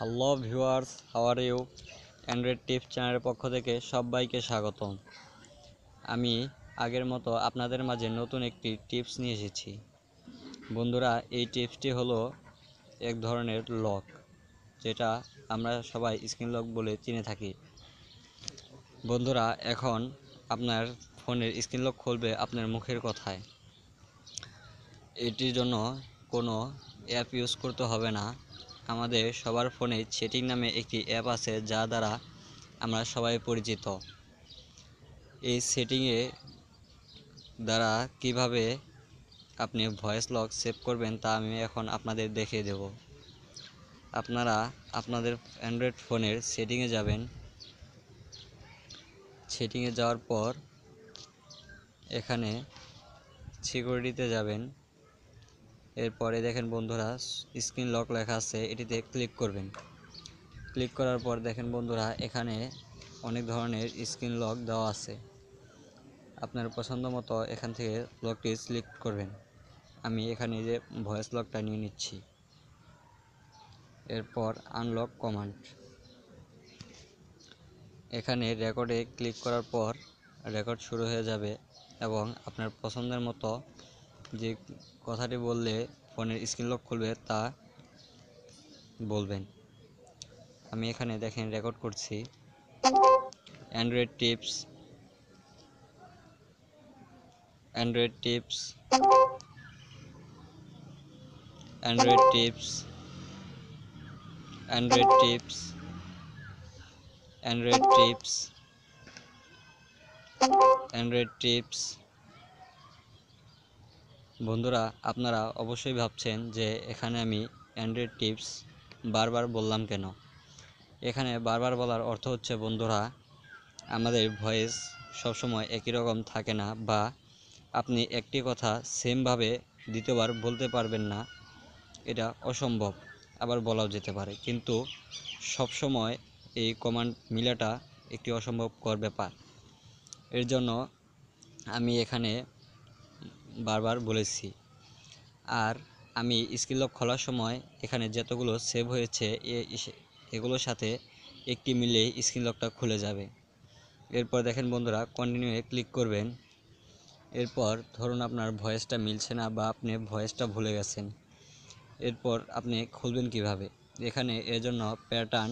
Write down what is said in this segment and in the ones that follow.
hello viewers how are you Android tips চ্যানেলের পক্ষ থেকে সবাইকে স্বাগতম আমি আগের মতো আপনাদের মাঝে নতুন একটি টিপস নিয়ে এসেছি বন্ধুরা এই টিপসটি হলো এক ধরনের লক যেটা আমরা সবাই স্ক্রিন লক বলে চিনে থাকি বন্ধুরা এখন আপনার ফোনের স্ক্রিন লক খুলবে আপনার মুখের কথায় এটির জন্য কোনো অ্যাপ ইউজ করতে হবে না আমাদের সবার ফোনে চ্যাটিং নামে একটি অ্যাপ আছে যা দ্বারা আমরা সবাই পরিচিত এই সেটিংয়ে দ্বারা কিভাবে আপনি ভয়েস লক সেভ করবেন তা আমি এখন আপনাদের দেখিয়ে দেব আপনারা আপনাদের অ্যান্ড্রয়েড ফোনের সেটিংয়ে যাবেন সেটিংয়ে যাওয়ার পর এখানে সিকিউরিটিতে যাবেন এরপরে দেখেন বন্ধুরা স্ক্রিন লক লেখা আছে এটিতে ক্লিক করবেন ক্লিক করার পর দেখেন বন্ধুরা এখানে অনেক ধরনের স্ক্রিন লক দেওয়া আছে আপনার পছন্দ মতো এখান থেকে লকটি সিলেক্ট করবেন আমি এখানে যে ভয়েস লকটা নিয়ে নিচ্ছি এরপর আনলক কমান্ড এখানে রেকর্ডে ক্লিক করার পর রেকর্ড শুরু হয়ে যাবে এবং আপনার পছন্দের মতো যে কথাটি বললে ফোনের স্ক্রিন লক খুলবে তা বলবেন আমি এখানে দেখেন রেকর্ড করছি Android tips Android tips Android tips Android tips Android tips Android tips বন্ধুরা আপনারা অবশ্যই ভাবছেন যে এখানে আমি অ্যান্ড্রয়েড টিপস বারবার বললাম কেন এখানে বারবার বলার অর্থ হচ্ছে বন্ধুরা আমাদের ভয়েস সবসময় একই রকম থাকে না বা আপনি একটি কথা সেমভাবে দ্বিতীয়বার বলতে পারবেন না এটা অসম্ভব আবার বলাও যেতে পারে কিন্তু সবসময় এই কমান্ড মিলাটা একটি অসম্ভবকর ব্যাপার এর জন্য আমি এখানে বারবার বলেছি আর আমি স্ক্রিন লক খোলার সময় এখানে যতগুলো সেভ হয়েছে এগুলোর সাথে একটি মিলে স্ক্রিন লকটা খুলে যাবে এরপর দেখেন বন্ধুরা কন্টিনিউয়ে ক্লিক করবেন এরপর ধরুন আপনার ভয়েসটা মিলছে না বা আপনি ভয়েসটা ভুলে গেছেন এরপর আপনি খুলবেন কিভাবে এখানে এর জন্য প্যাটার্ন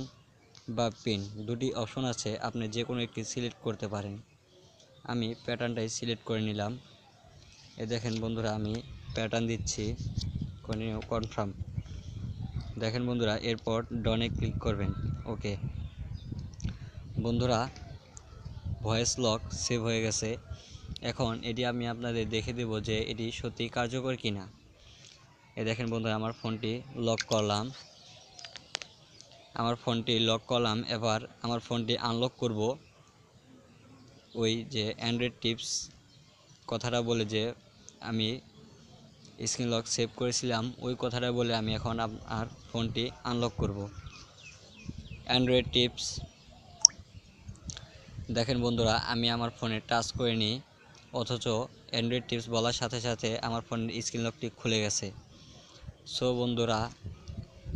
বা পিন দুটি অপশন আছে আপনি যে কোনো একটি সিলেক্ট করতে পারেন আমি প্যাটার্নটাই সিলেক্ট করে নিলাম এ দেখেন বন্ধুরা আমি প্যাটার্ন দিচ্ছি কনফার্ম দেখেন বন্ধুরা এরপর ডনে ক্লিক করবেন ওকে বন্ধুরা ভয়েস লক সেভ হয়ে গেছে এখন এটি আমি আপনাদের দেখে দেব যে এটি সত্যি কার্যকর কিনা এ দেখেন বন্ধুরা আমার ফোনটি লক করলাম আমার ফোনটি লক করলাম এবার আমার ফোনটি আনলক করব ওই যে অ্যান্ড্রয়েড টিপস কথাটা বলে যে আমি স্ক্রিন লক সেভ করেছিলাম ওই কথাটা বলে আমি এখন আর ফোনটি আনলক করব অ্যান্ড্রয়েড টিপস দেখেন বন্ধুরা আমি আমার ফোনে টাচ করে নিই অথচ অ্যান্ড্রয়েড টিপস বলার সাথে সাথে আমার ফোনের স্ক্রিন লকটি খুলে গেছে সো বন্ধুরা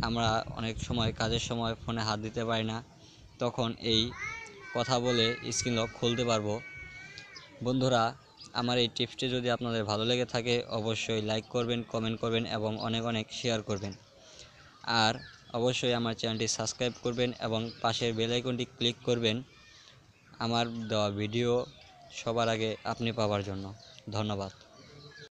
আমরা অনেক সময় কাজের সময় ফোনে হাত দিতে পারি না তখন এই কথা বলে স্ক্রিন লক খুলতে পারবো বন্ধুরা আমার এই টিপসটি যদি আপনাদের ভালো লেগে থাকে অবশ্যই লাইক করবেন কমেন্ট করবেন এবং অনেক অনেক শেয়ার করবেন আর অবশ্যই আমার চ্যানেলটি সাবস্ক্রাইব করবেন এবং পাশের বেলাইকনটি ক্লিক করবেন আমার দেওয়া ভিডিও সবার আগে আপনি পাওয়ার জন্য ধন্যবাদ